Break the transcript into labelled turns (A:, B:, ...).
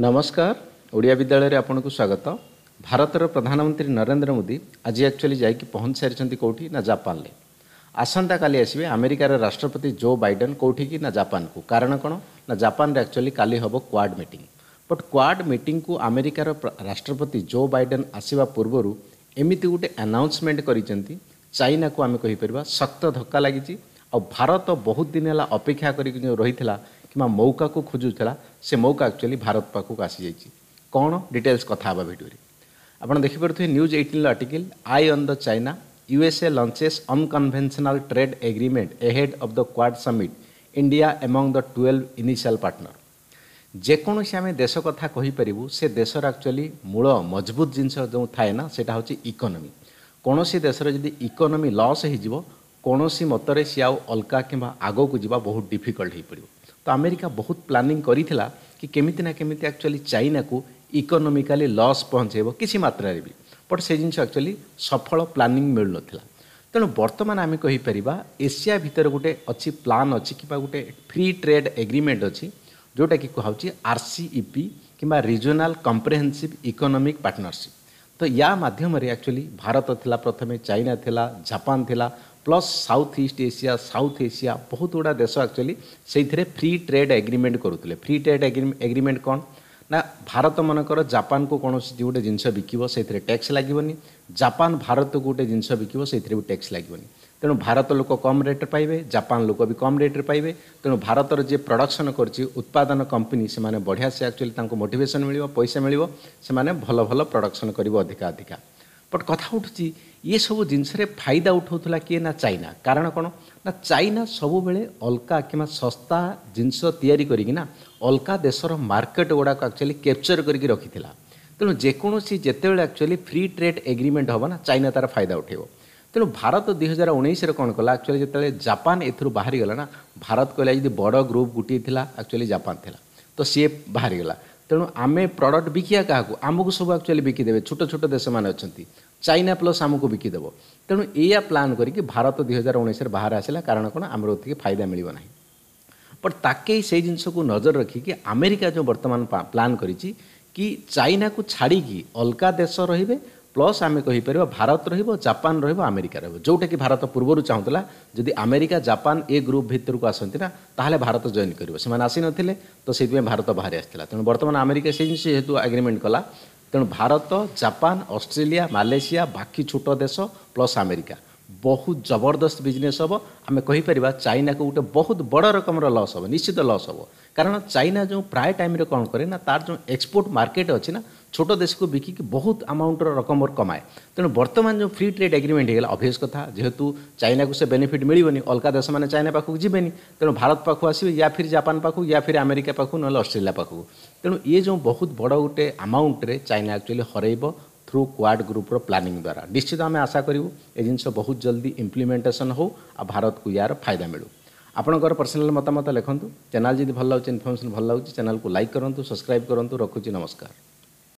A: ନମସ୍କାର ଓଡ଼ିଆ ବିଦ୍ୟାଳୟରେ ଆପଣଙ୍କୁ ସ୍ୱାଗତ ଭାରତର ପ୍ରଧାନମନ୍ତ୍ରୀ ନରେନ୍ଦ୍ର ମୋଦି ଆଜି ଆକ୍ଚୁଆଲି ଯାଇକି ପହଞ୍ଚି ସାରିଛନ୍ତି କେଉଁଠି ନା ଜାପାନରେ ଆସନ୍ତାକାଲି ଆସିବେ ଆମେରିକାର ରାଷ୍ଟ୍ରପତି ଜୋ ବାଇଡେନ୍ କେଉଁଠିକି ନା ଜାପାନକୁ କାରଣ କ'ଣ ନା ଜାପାନରେ ଆକ୍ଚୁଆଲି କାଲି ହେବ କ୍ୱାଡ୍ ମିଟିଂ ବଟ୍ କ୍ୱାଡ୍ ମିଟିଂକୁ ଆମେରିକାର ରାଷ୍ଟ୍ରପତି ଜୋ ବାଇଡେନ୍ ଆସିବା ପୂର୍ବରୁ ଏମିତି ଗୋଟେ ଆନାଉନ୍ସମେଣ୍ଟ କରିଛନ୍ତି ଚାଇନାକୁ ଆମେ କହିପାରିବା ଶକ୍ତ ଧକ୍କା ଲାଗିଛି ଆଉ ଭାରତ ବହୁତ ଦିନ ହେଲା ଅପେକ୍ଷା କରିକି ଯେଉଁ ରହିଥିଲା କିମ୍ବା ମୌକାକୁ ଖୋଜୁଥିଲା ସେ ମୌକା ଆକ୍ଚୁଆଲି ଭାରତ ପାଖକୁ ଆସିଯାଇଛି କ'ଣ ଡିଟେଲ୍ସ କଥା ହେବା ଭିଡ଼ିଓରେ ଆପଣ ଦେଖିପାରୁଥିବେ ନ୍ୟୁଜ୍ ଏଇଟିନ୍ର article eye on the China USA launches unconventional trade agreement ahead of the quad summit India among the twelve initial partner ଯେକୌଣସି ଆମେ ଦେଶ କଥା କହିପାରିବୁ ସେ ଦେଶର ଆକ୍ଚୁଆଲି ମୂଳ ମଜବୁତ ଜିନିଷ ଯେଉଁ ଥାଏ ନା ସେଇଟା ହେଉଛି ଇକୋନୋମି କୌଣସି ଦେଶର ଯଦି ଇକୋନୋମି ଲସ୍ ହୋଇଯିବ କୌଣସି ମତରେ ସିଏ ଆଉ ଅଲଗା କିମ୍ବା ଆଗକୁ ଯିବା ବହୁତ ଡିଫିକଲ୍ଟ ହୋଇପଡ଼ିବ ତ ଆମେରିକା ବହୁତ ପ୍ଲାନିଂ କରିଥିଲା କି କେମିତି ନା କେମିତି ଆକ୍ଚୁଆଲି ଚାଇନାକୁ ଇକୋନୋମିକାଲି ଲସ୍ ପହଞ୍ଚାଇବ କିଛି ମାତ୍ରାରେ ବି ବଟ୍ ସେ ଜିନିଷ ଆକ୍ଚୁଆଲି ସଫଳ ପ୍ଲାନିଂ ମିଳୁନଥିଲା ତେଣୁ ବର୍ତ୍ତମାନ ଆମେ କହିପାରିବା ଏସିଆ ଭିତରେ ଗୋଟେ ଅଛି ପ୍ଲାନ୍ ଅଛି କିମ୍ବା ଗୋଟେ ଫ୍ରି ଟ୍ରେଡ୍ ଏଗ୍ରିମେଣ୍ଟ ଅଛି ଯେଉଁଟାକି କୁହାହେଉଛି ଆର୍ ସି ଇ ପି କିମ୍ବା ରିଜନାଲ୍ କମ୍ପ୍ରେହେନ୍ସିଭ୍ ଇକୋନୋମିକ୍ ପାର୍ଟନରସିପ୍ ତ ୟା ମାଧ୍ୟମରେ ଆକ୍ଚୁଆଲି ଭାରତ ଥିଲା ପ୍ରଥମେ ଚାଇନା ଥିଲା ଜାପାନ ଥିଲା plus south east Asia south Asia ବହୁତ ଗୁଡ଼ା ଦେଶ ଆକ୍ଚୁଆଲି ସେଇଥିରେ ଫ୍ରି ଟ୍ରେଡ୍ ଏଗ୍ରିମେଣ୍ଟ କରୁଥିଲେ ଫ୍ରି ଟ୍ରେଡ୍ ଏଗ୍ରିମେଣ୍ଟ କ'ଣ ନା ଭାରତ ମନେକର ଜାପାନକୁ କୌଣସି ଗୋଟେ ଜିନିଷ ବିକିବ ସେଥିରେ ଟ୍ୟାକ୍ସ ଲାଗିବନି ଜାପାନ ଭାରତକୁ ଗୋଟେ ଜିନିଷ ବିକିବ ସେଥିରେ ବି ଟ୍ୟାକ୍ସ ଲାଗିବନି ତେଣୁ ଭାରତ ଲୋକ କମ୍ ରେଟ୍ରେ ପାଇବେ ଜାପାନ ଲୋକ ବି କମ୍ ରେଟ୍ରେ ପାଇବେ ତେଣୁ ଭାରତର ଯିଏ ପ୍ରଡକ୍ସନ୍ କରିଛି ଉତ୍ପାଦନ କମ୍ପାନୀ ସେମାନେ ବଢ଼ିଆ ସେ ଆକ୍ଚୁଆଲି ତାଙ୍କୁ ମୋଟିଭେସନ୍ ମିଳିବ ପଇସା ମିଳିବ ସେମାନେ ଭଲ ଭଲ ପ୍ରଡକ୍ସନ୍ କରିବ ଅଧିକା ଅଧିକା ବଟ୍ କଥା ଉଠୁଛି ଏସବୁ ଜିନିଷରେ ଫାଇଦା ଉଠାଉଥିଲା କିଏ ନା ଚାଇନା କାରଣ କ'ଣ ନା ଚାଇନା ସବୁବେଳେ ଅଲଗା କିମ୍ବା ଶସ୍ତା ଜିନିଷ ତିଆରି କରିକିନା ଅଲଗା ଦେଶର ମାର୍କେଟ୍ ଗୁଡ଼ାକ ଆକ୍ଚୁଆଲି କ୍ୟାପଚର୍ କରିକି ରଖିଥିଲା ତେଣୁ ଯେକୌଣସି ଯେତେବେଳେ ଆକ୍ଚୁଆଲି ଫ୍ରି ଟ୍ରେଡ୍ ଏଗ୍ରିମେଣ୍ଟ ହେବ ନା ଚାଇନା ତା'ର ଫାଇଦା ଉଠାଇବ ତେଣୁ ଭାରତ ଦୁଇ ହଜାର ଉଣେଇଶରେ କ'ଣ କଲା ଆକ୍ଚୁଆଲି ଯେତେବେଳେ ଜାପାନ ଏଥିରୁ ବାହାରିଗଲା ନା ଭାରତ କହିଲା ଯଦି ବଡ଼ ଗ୍ରୁପ୍ ଗୋଟିଏ ଥିଲା ଆକ୍ଚୁଆଲି ଜାପାନ ଥିଲା ତ ସିଏ ବାହାରିଗଲା ତେଣୁ ଆମେ ପ୍ରଡ଼କ୍ଟ ବିକିବା କାହାକୁ ଆମକୁ ସବୁ ଆକ୍ଚୁଆଲି ବିକିଦେବେ ଛୋଟ ଛୋଟ ଦେଶମାନେ ଅଛନ୍ତି ଚାଇନା ପ୍ଲସ୍ ଆମକୁ ବିକିଦେବ ତେଣୁ ଏଇଆ ପ୍ଲାନ୍ କରିକି ଭାରତ ଦୁଇ ହଜାର ଉଣେଇଶରେ ବାହାର ଆସିଲା କାରଣ କ'ଣ ଆମର ଏତିକି ଫାଇଦା ମିଳିବ ନାହିଁ ବଟ୍ ତାକେ ସେଇ ଜିନିଷକୁ ନଜର ରଖିକି ଆମେରିକା ଯେଉଁ ବର୍ତ୍ତମାନ ପ୍ଲାନ୍ କରିଛି କି ଚାଇନାକୁ ଛାଡ଼ିକି ଅଲଗା ଦେଶ ରହିବେ ପ୍ଲସ୍ ଆମେ କହିପାରିବା ଭାରତ ରହିବ ଜାପାନ ରହିବ ଆମେରିକା ରହିବ ଯେଉଁଟାକି ଭାରତ ପୂର୍ବରୁ ଚାହୁଁଥିଲା ଯଦି ଆମେରିକା ଜାପାନ ଏ ଗ୍ରୁପ୍ ଭିତରକୁ ଆସନ୍ତି ନା ତାହେଲେ ଭାରତ ଜଏନ୍ କରିବ ସେମାନେ ଆସିନଥିଲେ ତ ସେଇଥିପାଇଁ ଭାରତ ବାହାରି ଆସିଥିଲା ତେଣୁ ବର୍ତ୍ତମାନ ଆମେରିକା ସେଇ ଜିନିଷ ଯେହେତୁ ଆଗ୍ରିମେଣ୍ଟ କଲା ତେଣୁ ଭାରତ ଜାପାନ ଅଷ୍ଟ୍ରେଲିଆ ମାଲେସିଆ ବାକି ଛୋଟ ଦେଶ ପ୍ଲସ୍ ଆମେରିକା ବହୁତ ଜବରଦସ୍ତ ବିଜନେସ୍ ହେବ ଆମେ କହିପାରିବା ଚାଇନାକୁ ଗୋଟେ ବହୁତ ବଡ଼ ରକମର ଲସ୍ ହେବ ନିଶ୍ଚିତ ଲସ୍ ହେବ କାରଣ ଚାଇନା ଯେଉଁ ପ୍ରାୟ ଟାଇମ୍ରେ କ'ଣ କରେ ନା ତା'ର ଯେଉଁ ଏକ୍ସପୋର୍ଟ ମାର୍କେଟ୍ ଅଛି ନା छोट देश को बिकिक बहुत आमाउंटर रकम कमाए तेणु बर्तमान जो फ्री ट्रेड एग्रीमेंट होगा अभियस कथा जेहेतु चाइना को से बेनिफिट मिलनी अलग देश मैंने चाइना पाखक जीवन तेणु भारत पाखक आसवे या फिर जापान पाखक या फिर आमेरिका पाखक ना अस्ट्रेलिया पाखक तेणु ये जो बहुत बड़ गोटे आमाउंट्रे चाइना एक्चुअली हरइब थ्रू क्वाड ग्रुप्र प्लानिंग द्वारा निश्चित आम आशा करूँ ए जिन बहुत जल्दी इम्प्लीमेंटेसन हो आ भारत को यार फायदा मिलू ଆପଣଙ୍କର ପର୍ସନାଲ୍ ମତାମତ ଲେଖନ୍ତୁ ଚ୍ୟାନେଲ୍ ଯଦି ଭଲ ଲାଗୁଛି ଇନଫର୍ମେସନ୍ ଭଲ ଲାଗୁଛି ଚ୍ୟାନେଲ୍କୁ ଲାଇକ୍ କରନ୍ତୁ ସବସ୍କ୍ରାଇବ୍ କରନ୍ତୁ ରଖୁଛି ନମସ୍କାର